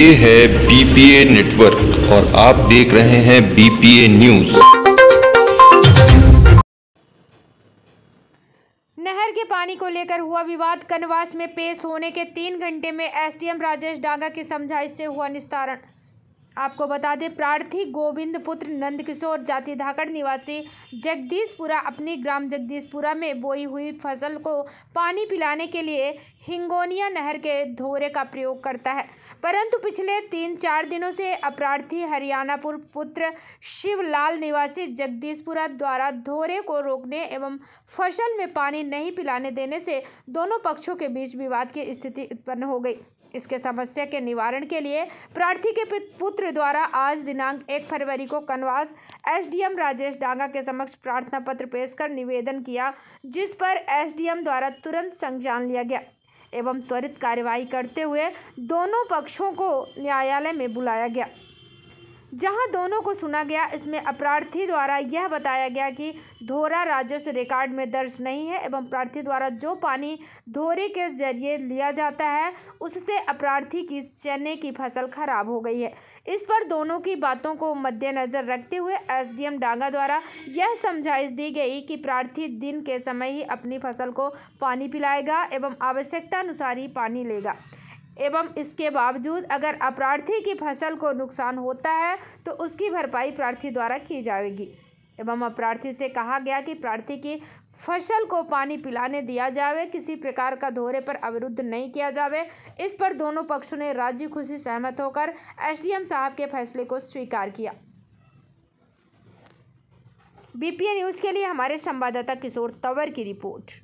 ये है BPA network और आप देख रहे हैं बीपीए न्यूज नहर के पानी को लेकर हुआ विवाद कनवास में पेश होने के तीन घंटे में एसडीएम राजेश डांगा की समझाइश से हुआ निस्तारण आपको बता दें प्रार्थी गोविंद पुत्र नंदकिशोर जाति धाकड़ निवासी जगदीशपुरा अपने ग्राम जगदीशपुरा में बोई हुई फसल को पानी पिलाने के लिए हिंगोनिया नहर के धोरे का प्रयोग करता है परंतु पिछले तीन चार दिनों से अपरार्थी हरियाणापुर पुत्र शिवलाल निवासी जगदीशपुरा द्वारा धोरे को रोकने एवं फसल में पानी नहीं पिलाने देने से दोनों पक्षों के बीच विवाद की स्थिति उत्पन्न हो गई इसके समस्या के निवारण के लिए प्रार्थी के पुत्र द्वारा आज दिनांक एक फरवरी को कनवास एसडीएम राजेश डांगा के समक्ष प्रार्थना पत्र पेश कर निवेदन किया जिस पर एसडीएम द्वारा तुरंत संज्ञान लिया गया एवं त्वरित कार्यवाही करते हुए दोनों पक्षों को न्यायालय में बुलाया गया जहां दोनों को सुना गया इसमें अपराधी द्वारा यह बताया गया कि धोरा राजस्व रिकॉर्ड में दर्ज नहीं है एवं प्रार्थी द्वारा जो पानी धोरे के जरिए लिया जाता है उससे अपराधी की चने की फसल खराब हो गई है इस पर दोनों की बातों को मद्देनजर रखते हुए एसडीएम डांगा द्वारा यह समझाइश दी गई कि प्रार्थी दिन के समय ही अपनी फसल को पानी पिलाएगा एवं आवश्यकता अनुसार ही पानी लेगा एवं इसके बावजूद अगर अपराधी की फसल को नुकसान होता है तो उसकी भरपाई प्रार्थी द्वारा की जाएगी एवं अपराधी से कहा गया कि प्रार्थी की फसल को पानी पिलाने दिया जावे किसी प्रकार का धोरे पर अवरुद्ध नहीं किया जावे इस पर दोनों पक्षों ने राज्य खुशी सहमत होकर एसडीएम साहब के फैसले को स्वीकार किया बीपीए न्यूज के लिए हमारे संवाददाता किशोर तंवर की रिपोर्ट